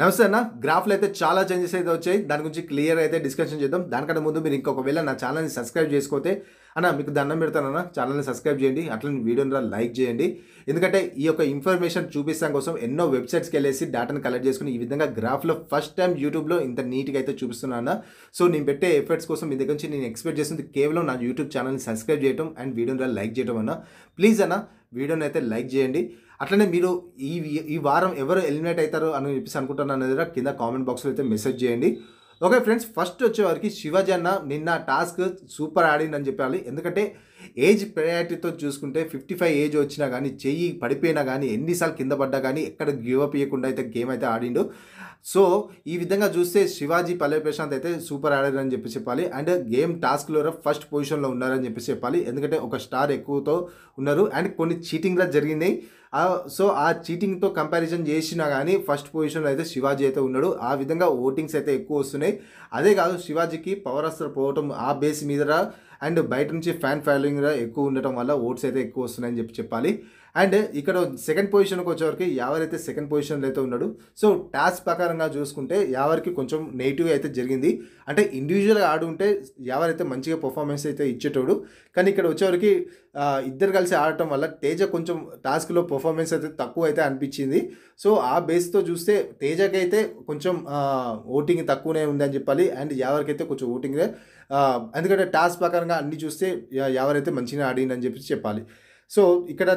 నమస్తే అన్న గ్రాఫ్లో అయితే చాలా చేంజెస్ అయితే వచ్చాయి దాని గురించి క్లియర్ అయితే డిస్కషన్ చేద్దాం దానికంటే ముందు మీరు ఇంకొకవేళ నా ఛానల్ని సబ్స్క్రైబ్ చేసుకోతే అన్న మీకు దండం పెడతానన్న ఛానల్ని సబ్స్క్రైబ్ చేయండి అట్లనే వీడియోని లైక్ చేయండి ఎందుకంటే ఈ యొక్క ఇన్ఫర్మేషన్ చూపిస్తాం కోసం ఎన్నో వెబ్సైట్స్కి వెళ్ళేసి డేటాను కలెక్ట్ చేసుకుని ఈ విధంగా గ్రాఫ్లో ఫస్ట్ టైం యూట్యూబ్లో ఇంత నీట్గా అయితే చూపిస్తున్నాను సో నేను పెట్టే ఎఫర్ట్స్ కోసం మీ దగ్గర నుంచి నేను ఎక్స్పెక్ట్ చేస్తుంది కేవలం నా యూట్యూబ్ ఛానల్ని సబ్స్క్రైబ్ చేయడం అండ్ వీడియోని లైక్ చేయడం అన్న ప్లీజ్ అన్న వీడియోని అయితే లైక్ చేయండి అట్లనే మీరు ఈ ఈ వారం ఎవరు ఎలిమినేట్ అవుతారు అని చెప్పేసి అనుకుంటున్నాను అనేది కింద కామెంట్ బాక్స్లో అయితే మెసేజ్ చేయండి ఓకే ఫ్రెండ్స్ ఫస్ట్ వచ్చేవారికి శివజన్న నిన్న టాస్క్ సూపర్ ఆడిందని చెప్పాలి ఎందుకంటే ఏజ్ ప్రయారిటీతో చూసుకుంటే ఫిఫ్టీ ఫైవ్ ఏజ్ వచ్చినా కానీ చెయ్యి పడిపోయినా కానీ ఎన్నిసార్లు కింద పడ్డా కానీ ఎక్కడ గివప్ ఇవ్వకుండా అయితే గేమ్ అయితే ఆడిండు సో ఈ విధంగా చూస్తే శివాజీ పల్లవి ప్రశాంత్ అయితే సూపర్ ఆడారని చెప్పి చెప్పాలి అండ్ గేమ్ టాస్క్లో ఫస్ట్ పొజిషన్లో ఉన్నారని చెప్పి చెప్పాలి ఎందుకంటే ఒక స్టార్ ఎక్కువతో ఉన్నారు అండ్ కొన్ని చీటింగ్లా జరిగినాయి సో ఆ చీటింగ్తో కంపారిజన్ చేసినా కానీ ఫస్ట్ పొజిషన్లో అయితే శివాజీ అయితే ఉన్నాడు ఆ విధంగా ఓటింగ్స్ అయితే ఎక్కువ వస్తున్నాయి అదే కాదు శివాజీకి పవర్ అస్త్ర పోవటం ఆ బేస్ మీద అండ్ బయట నుంచి ఫ్యాన్ ఫాలోయింగ్ ఎక్కువ ఉండటం వల్ల ఓట్స్ అయితే ఎక్కువ వస్తున్నాయని చెప్పి చెప్పాలి అండ్ ఇక్కడ సెకండ్ పొజిషన్కి వచ్చేవరకు ఎవరైతే సెకండ్ పొజిషన్లో అయితే ఉన్నాడు సో టాస్క్ ప్రకారంగా చూసుకుంటే యావరికి కొంచెం నెగిటివ్ అయితే జరిగింది అంటే ఇండివిజువల్గా ఆడు ఉంటే ఎవరైతే మంచిగా పర్ఫార్మెన్స్ అయితే ఇచ్చేటోడు కానీ ఇక్కడ వచ్చేవరకు ఇద్దరు కలిసి ఆడటం వల్ల తేజ కొంచెం టాస్క్లో పర్ఫార్మెన్స్ అయితే తక్కువ అయితే అనిపించింది సో ఆ బేస్తో చూస్తే తేజకి అయితే కొంచెం ఓటింగ్ తక్కువనే ఉంది అని చెప్పాలి అండ్ ఎవరికైతే కొంచెం ఓటింగ్ ఎందుకంటే టాస్క్ ప్రకారంగా అన్ని చూస్తే ఎవరైతే మంచిగా ఆడిందని చెప్పి చెప్పాలి సో ఇక్కడ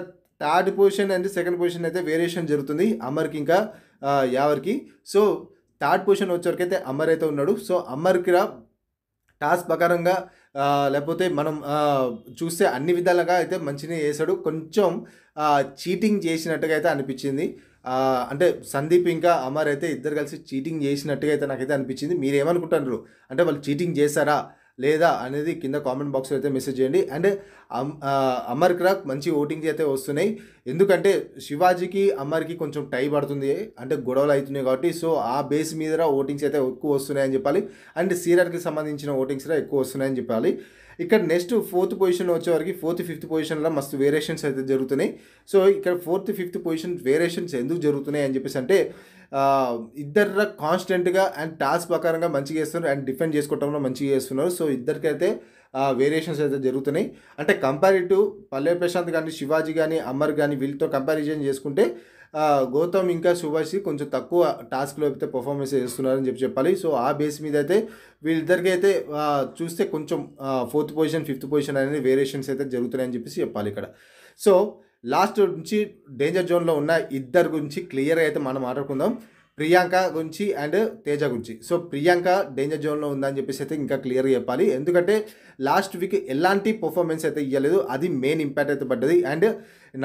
third position and second position అయితే వేరియేషన్ జరుగుతుంది అమర్కి ఇంకా యావర్కి సో థర్డ్ పొజిషన్ అయితే అమర్ అయితే ఉన్నాడు సో అమర్కి రా టాస్క్ ప్రకారంగా లేకపోతే మనం చూస్తే అన్ని విధాలుగా అయితే మంచినే చేశాడు కొంచెం చీటింగ్ చేసినట్టుగా అయితే అనిపించింది అంటే సందీప్ ఇంకా అమర్ అయితే ఇద్దరు కలిసి చీటింగ్ చేసినట్టుగా అయితే నాకైతే అనిపించింది మీరు ఏమనుకుంటున్నారు అంటే వాళ్ళు చీటింగ్ చేశారా లేదా అనేది కింద కామెంట్ బాక్స్లో అయితే మెసేజ్ చేయండి అండ్ అమర్ క్రాక్ మంచి ఓటింగ్స్ అయితే వస్తున్నాయి ఎందుకంటే శివాజీకి అమర్కి కొంచెం టై పడుతుంది అంటే గొడవలు అవుతున్నాయి కాబట్టి సో ఆ బేస్ మీద ఓటింగ్స్ అయితే ఎక్కువ వస్తున్నాయని చెప్పాలి అండ్ సీరియర్కి సంబంధించిన ఓటింగ్స్ ఎక్కువ వస్తున్నాయని చెప్పాలి ఇక్కడ నెక్స్ట్ ఫోర్త్ పొజిషన్ వచ్చేవరకు ఫోర్త్ ఫిఫ్త్ పొజిషన్లో మస్తు వేరియేషన్స్ అయితే జరుగుతున్నాయి సో ఇక్కడ ఫోర్త్ ఫిఫ్త్ పొజిషన్ వేరియేషన్స్ ఎందుకు జరుగుతున్నాయి అని చెప్పేసి అంటే ఇద్దరు కాన్స్టెంట్గా అండ్ టాస్క్ ప్రకారంగా మంచిగా చేస్తున్నారు అండ్ డిఫెండ్ చేసుకోవటంలో మంచిగా చేస్తున్నారు సో ఇద్దరికైతే వేరియేషన్స్ అయితే జరుగుతున్నాయి అంటే కంపారిటివ్ పల్లె ప్రశాంత్ కానీ శివాజీ కానీ అమర్ కానీ వీళ్ళతో కంపారిజన్ చేసుకుంటే గౌతమ్ ఇంకా శుభాష్ కొంచెం తక్కువ టాస్క్లో అయితే పర్ఫార్మెన్స్ చేస్తున్నారని చెప్పి చెప్పాలి సో ఆ బేస్ మీద అయితే వీళ్ళిద్దరికి అయితే చూస్తే కొంచెం ఫోర్త్ పొజిషన్ ఫిఫ్త్ పొజిషన్ అనేది వేరియేషన్స్ అయితే జరుగుతున్నాయని చెప్పేసి చెప్పాలి ఇక్కడ సో లాస్ట్ నుంచి డేంజర్ జోన్లో ఉన్న ఇద్దరు గురించి క్లియర్గా అయితే మనం మాట్లాడుకుందాం ప్రియాంక గురించి అండ్ తేజ గురించి సో ప్రియాంక డేంజర్ జోన్లో ఉందని చెప్పేసి అయితే ఇంకా క్లియర్గా చెప్పాలి ఎందుకంటే లాస్ట్ వీక్ ఎలాంటి పర్ఫార్మెన్స్ అయితే ఇవ్వలేదు అది మెయిన్ ఇంపాక్ట్ అయితే పడ్డది అండ్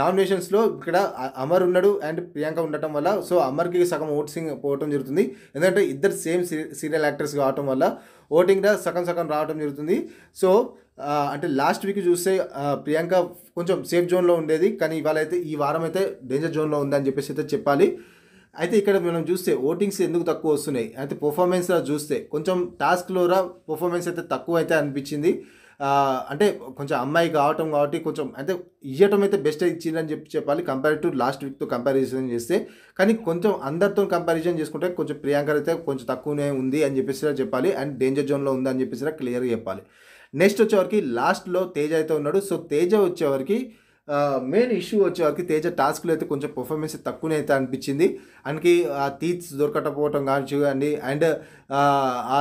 నామినేషన్స్లో ఇక్కడ అమర్ ఉన్నాడు అండ్ ప్రియాంక ఉండటం వల్ల సో అమర్కి సగం ఓట్సింగ్ పోవటం జరుగుతుంది ఎందుకంటే ఇద్దరు సేమ్ సీరియల్ యాక్టర్స్ కావటం వల్ల ఓటింగ్ సగం సగం రావటం జరుగుతుంది సో అంటే లాస్ట్ వీక్ చూస్తే ప్రియాంక కొంచెం సేఫ్ జోన్లో ఉండేది కానీ ఇవాళ అయితే ఈ వారం అయితే డేంజర్ జోన్లో ఉందని చెప్పేసి అయితే చెప్పాలి అయితే ఇక్కడ మనం చూస్తే ఓటింగ్స్ ఎందుకు తక్కువ వస్తున్నాయి అయితే పర్ఫార్మెన్స్ చూస్తే కొంచెం టాస్క్లోరా పర్ఫార్మెన్స్ అయితే తక్కువ అయితే అనిపించింది అంటే కొంచెం అమ్మాయి కావటం కాబట్టి కొంచెం అంటే ఇవ్వటం అయితే బెస్ట్ ఇచ్చిందని చెప్పి చెప్పాలి కంపేర్ టు లాస్ట్ వీక్తో కంపారిజన్ చేస్తే కానీ కొంచెం అందరితో కంపారిజన్ చేసుకుంటే కొంచెం ప్రియాంక అయితే కొంచెం తక్కువనే ఉంది అని చెప్పేసి చెప్పాలి అండ్ డేంజర్ జోన్లో ఉంది అని చెప్పేసి క్లియర్గా చెప్పాలి నెక్స్ట్ వచ్చేవారికి లాస్ట్లో తేజ అయితే ఉన్నాడు సో తేజ వచ్చేవారికి మెయిన్ ఇష్యూ వచ్చేవారికి తేజ టాస్క్లో అయితే కొంచెం పర్ఫార్మెన్స్ తక్కువనే అయితే అనిపించింది ఆయనకి ఆ తీర్స్ దొరకటపోవటం కావచ్చు అండి అండ్ ఆ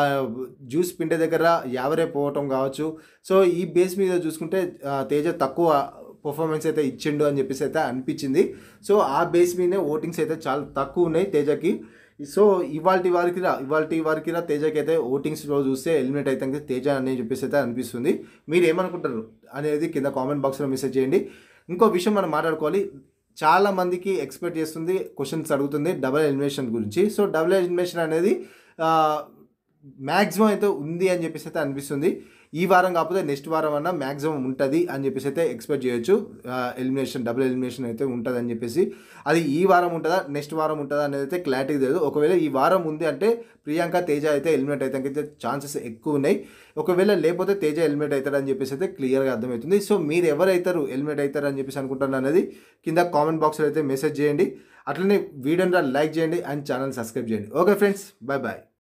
జ్యూస్ పిండి దగ్గర యావరే పోవటం కావచ్చు సో ఈ బేస్ మీద చూసుకుంటే తేజ తక్కువ పర్ఫార్మెన్స్ అయితే ఇచ్చిండు అని చెప్పేసి అయితే అనిపించింది సో ఆ బేస్ మీదనే ఓటింగ్స్ అయితే చాలా తక్కువ ఉన్నాయి తేజకి సో ఇవాళ వారికి రా ఇవాళ వారికి రా తేజకి అయితే రోజు చూస్తే ఎలిమినేట్ అయితే తేజ అని చెప్పేసి అయితే అనిపిస్తుంది మీరు ఏమనుకుంటారు అనేది కింద కామెంట్ బాక్స్లో మెసేజ్ చేయండి ఇంకో విషయం మనం మాట్లాడుకోవాలి చాలా మందికి ఎక్స్పెక్ట్ చేస్తుంది క్వశ్చన్స్ అడుగుతుంది డబుల్ ఎలిమినేషన్ గురించి సో డబుల్ ఎలిమినేషన్ అనేది మ్యాక్సిమం అయితే ఉంది అని చెప్పేసి అయితే అనిపిస్తుంది ఈ వారం కాకపోతే నెక్స్ట్ వారం అన్న మ్యాక్సిమం ఉంటుంది అని చెప్పేసి అయితే ఎక్స్పెక్ట్ చేయొచ్చు ఎలిమినేషన్ డబుల్ ఎలిమినేషన్ అయితే ఉంటుంది అని చెప్పేసి అది ఈ వారం ఉంటుందా నెక్స్ట్ వారం ఉంటుందా అనేది అయితే క్లారిటీ తెలియదు ఒకవేళ ఈ వారం ఉంది అంటే ప్రియాంక తేజ అయితే ఎలిమినేట్ అయితే ఛాన్సెస్ ఎక్కువ ఉన్నాయి ఒకవేళ లేకపోతే తేజ ఎలిమినేట్ అవుతాడని చెప్పేసి అయితే క్లియర్గా అర్థమవుతుంది సో మీరు ఎవరైతారు ఎలిమినేట్ అవుతారని చెప్పేసి అనుకుంటున్నాను అనేది కింద కామెంట్ బాక్స్లో అయితే మెసేజ్ చేయండి అట్లనే వీడియోని లైక్ చేయండి అండ్ ఛానల్ సబ్స్క్రైబ్ చేయండి ఓకే ఫ్రెండ్స్ బాయ్ బాయ్